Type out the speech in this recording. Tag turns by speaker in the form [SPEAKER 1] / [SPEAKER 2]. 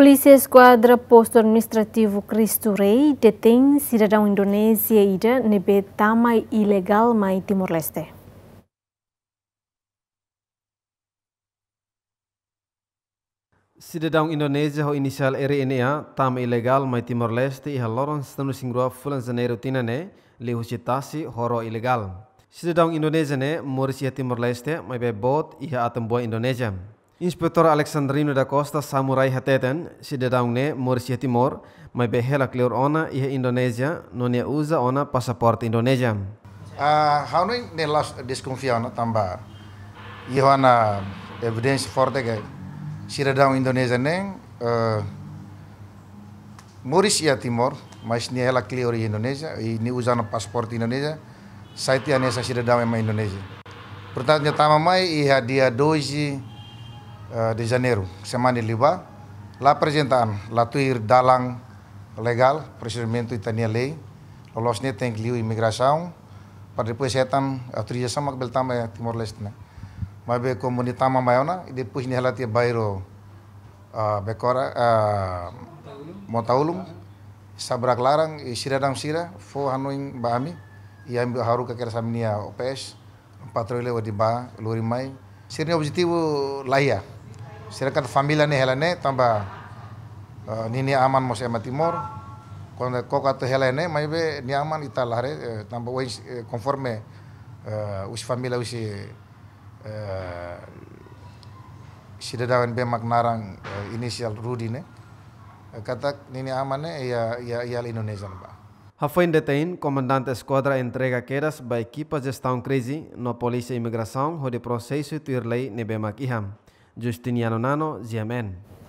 [SPEAKER 1] Polícia Esquadra Posto Administrativo Cristo Rei detém cidadão indonésia e ida nebe tamai ilegal mai Timor-Leste. Cidadão indonésia ho inicial RNA tamai ilegal mai Timor-Leste iha loron setanu singrua fulan rutina tinane lihusitasi horo ilegal. Cidadão indonésia ne morisia Timor-Leste mai bebot iha atembua Indonesia. Inspektor Alexandrino da Costa Samurai Hateten, sidedaungne Morisia Timor, mai behela clear ona iha Indonesia, non ia ona pasaport Indonesia.
[SPEAKER 2] Ah, uh, hanu ne las desconfiana tamba. Ihana evidence forte ke sidedaung Indonesia neng uh, eh, Morisia Timor, mas ni hela clear Indonesia, ini ona pasaport Indonesia, saiti anesa sidedaung ma Indonesia. Pertanyaan pertama mai iha dia doji Eh, de Janeiro, semana em Liba. la presentan la tuir dalang legal, procedimento itania lei, lolos ne tem que liu imigração, para depois setan autorização mak beltama ya eh, Timor-Leste, né? Ma be comunitama maiona, e depois ne relatia bairo uh, bekora uh, Montaulum, sabrak larang, e sira dam sira, fo hanuin ami, e ambil haru kakera saminia OPS, e um ba, lori lurimai, Seria objektif laia silakan familia ni helane tambah uh, nini aman mos ema timor kon ko kata helane mai be ni aman italah re uh, tambah wais uh, eh, conforme uh, us familia usi uh, sidadawan be maknarang uh, inisial Rudi ne uh, kata nini aman ne ia ia ya Indonesia ba
[SPEAKER 1] Rafael Detain, komandante da entrega entrega queiras by equipa gestão krizi no polisi polícia prosesu onde processo tirlei nebemak iham. Giustiniano Nano, Ziamen.